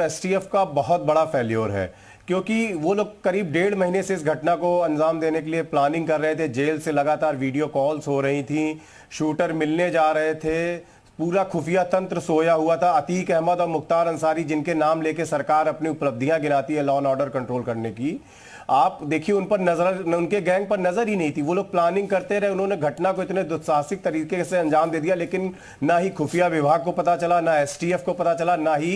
F का बहुत बड़ा फेल्योर है क्योंकि वो लोग करीब डेढ़ महीने से इस घटना को अंजाम देने के लिए प्लानिंग कर रहे थे जेल से लगातार वीडियो कॉल्स हो रही थी शूटर मिलने जा रहे थे पूरा खुफिया तंत्र सोया हुआ था अतीक अहमद और मुख्तार अंसारी जिनके नाम लेके सरकार अपनी उपलब्धियां गिनाती है लॉ एंड ऑर्डर कंट्रोल करने की आप देखिए उन पर नजर उनके गैंग पर नजर ही नहीं थी वो लोग प्लानिंग करते रहे उन्होंने घटना को इतने दुस्साहसिक तरीके से अंजाम दे दिया लेकिन ना ही खुफिया विभाग को पता चला ना एसटीएफ को पता चला ना ही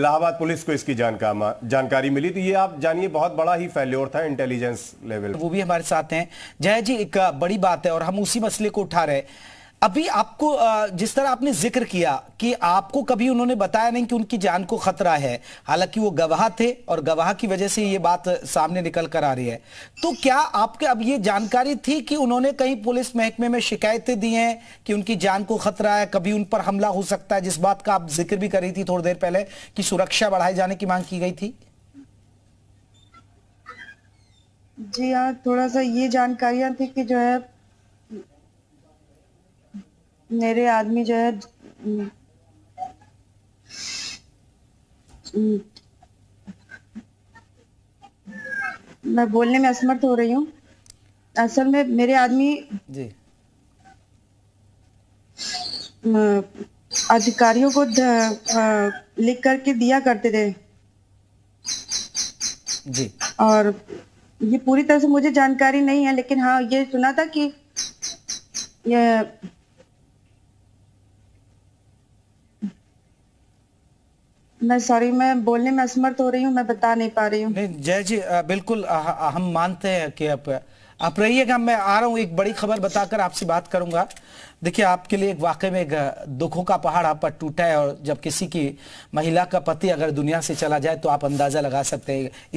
इलाहाबाद पुलिस को इसकी जानकारी मिली तो ये आप जानिए बहुत बड़ा ही फेल्योर था इंटेलिजेंस लेवल वो भी हमारे साथ हैं जय जी एक बड़ी बात है और हम उसी मसले को उठा रहे हैं अभी आपको जिस तरह आपने जिक्र किया कि आपको कभी उन्होंने बताया नहीं कि उनकी जान को खतरा है हालांकि वो गवाह थे और गवाह की वजह से ये बात सामने निकल कर आ रही है तो क्या आपके अब ये जानकारी थी कि उन्होंने कहीं पुलिस महकमे में शिकायतें दी हैं कि उनकी जान को खतरा है कभी उन पर हमला हो सकता है जिस बात का आप जिक्र भी कर रही थी थोड़ी देर पहले कि सुरक्षा बढ़ाए जाने की मांग की गई थी जी हाँ थोड़ा सा ये जानकारियां थी कि जो है मेरे आदमी जो है हम्म, हम्म, मैं बोलने में असमर्थ हो रही हूँ असल में मेरे आदमी जी हम्म, अधिकारियों को लिख करके दिया करते थे जी और ये पूरी तरह से मुझे जानकारी नहीं है लेकिन हाँ ये सुना था कि ये मैं सॉरी मैं बोलने में असमर्थ हो रही हूँ मैं बता नहीं पा रही हूँ जय जी बिल्कुल आ, हम मानते हैं कि आप आप रहिएगा मैं आ रहा हूँ एक बड़ी खबर बताकर आपसे बात करूंगा देखिए आपके लिए एक वाकई में एक दुखों का पहाड़ आप पर टूटा है और जब किसी की महिला का पति अगर दुनिया से चला जाए तो आप अंदाजा लगा सकते हैं